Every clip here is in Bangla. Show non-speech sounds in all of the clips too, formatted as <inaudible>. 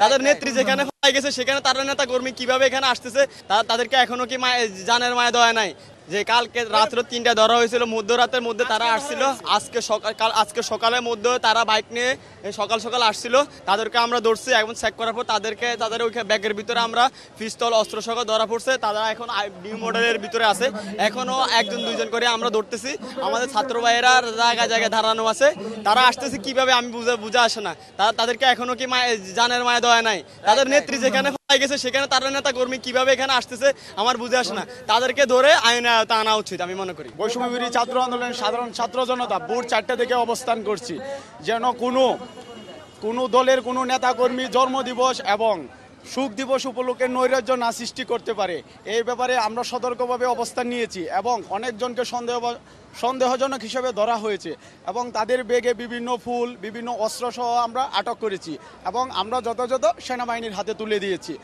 তাদের নেত্রী যেখানে <laughs> হয়ে গেছে সেখানে তারা নেতা কর্মী কিভাবে এখানে আসতেছে তাদেরকে এখনো কি জানের মায়া দেওয়া নাই যে কালকে রাত্র তিনটা ধরা হয়েছিল মধ্যরাতের মধ্যে তারা আসছিল আজকে সকাল আজকে সকালের মধ্যে তারা বাইক নিয়ে সকাল সকাল আসছিল তাদেরকে আমরা ধরছি এখন চেক করার পর তাদেরকে তাদের ওই ব্যাগের ভিতরে আমরা পিস্তল অস্ত্র সহ ধরা পড়ছে তারা এখন নিউ মডেলের ভিতরে আছে এখনও একজন দুইজন করে আমরা ধরতেছি আমাদের ছাত্র ভাইয়েরা জায়গায় জায়গায় ধারানো আছে তারা আসতেছে কিভাবে আমি বুঝা বুঝা আসে না তারা তাদেরকে এখনও কি জানের মায়া দেওয়া নাই তাদের নেত্রী যেখানে গেছে সেখানে তারা নেতা কর্মী কিভাবে এখানে আসতেছে আমার বুঝে আসে না তাদেরকে ধরে আইনে আয়তা আনা উচিত আমি মনে করি বৈষম্যবিরোধী ছাত্র আন্দোলনের সাধারণ ছাত্র জনতা ভোর চারটে থেকে অবস্থান করছি যেন কোনো কোনো দলের কোনো নেতাকর্মী জন্মদিবস এবং সুখ দিবস উপলক্ষে নৈরাজ্য না সৃষ্টি করতে পারে এই ব্যাপারে আমরা সতর্কভাবে অবস্থান নিয়েছি এবং অনেকজনকে সন্দেহ সন্দেহজনক হিসেবে ধরা হয়েছে এবং তাদের বেগে বিভিন্ন ফুল বিভিন্ন অস্ত্রসহ আমরা আটক করেছি এবং আমরা যথাযথ সেনাবাহিনীর হাতে তুলে দিয়েছি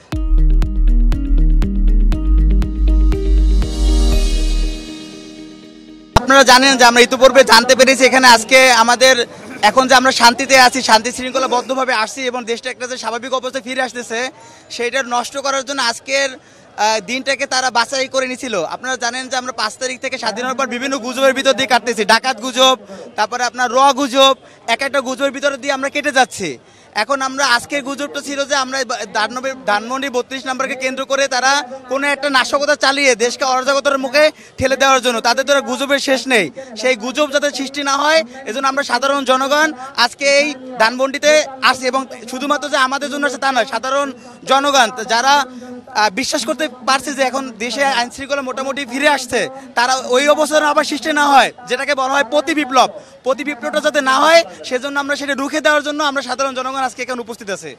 আপনারা জানেন যে আমরা ইতিপূর্বে জানতে পেরেছি এখানে আজকে আমাদের এখন যে আমরা শান্তিতে আছি শান্তি শৃঙ্খলা বদ্ধভাবে আসছি এবং দেশটা একটা যে স্বাভাবিক অবস্থায় ফিরে আসতেছে সেইটা নষ্ট করার জন্য আজকের দিনটাকে তারা বাছাই করে নিছিল আপনারা জানেন যে আমরা পাঁচ তারিখ থেকে স্বাধীন হওয়ার পর বিভিন্ন গুজবের ভিতর দিয়ে কাটতেছি ডাকাত গুজব তারপরে আপনার র গুজব এক একটা গুজবের ভিতর দিয়ে আমরা কেটে যাচ্ছি এখন আমরা আজকের গুজবটা ছিল যে আমরা ধানবে ধানমন্ডি বত্রিশ নম্বরকে কেন্দ্র করে তারা কোনো একটা নাশকতা চালিয়ে দেশকে অরাজকতার মুখে ঠেলে দেওয়ার জন্য তাদের দ্বারা গুজবের শেষ নেই সেই গুজব যাতে সৃষ্টি না হয় এজন্য আমরা সাধারণ জনগণ আজকে এই ধানমন্ডিতে আসি এবং শুধুমাত্র যে আমাদের জন্য আছে তা নয় সাধারণ জনগণ যারা বিশ্বাস করতে পারছে যে এখন দেশে আইন শৃঙ্খলা মোটামুটি ফিরে আসছে তারা ওই অবস্থানে আবার সৃষ্টি না হয় যেটাকে বলা হয় প্রতি বিপ্লব প্রতি বিপ্লবটা যাতে না হয় সেজন্য আমরা সেটা রুখে দেওয়ার জন্য আমরা সাধারণ জনগণ আজকে এখানে উপস্থিত আছে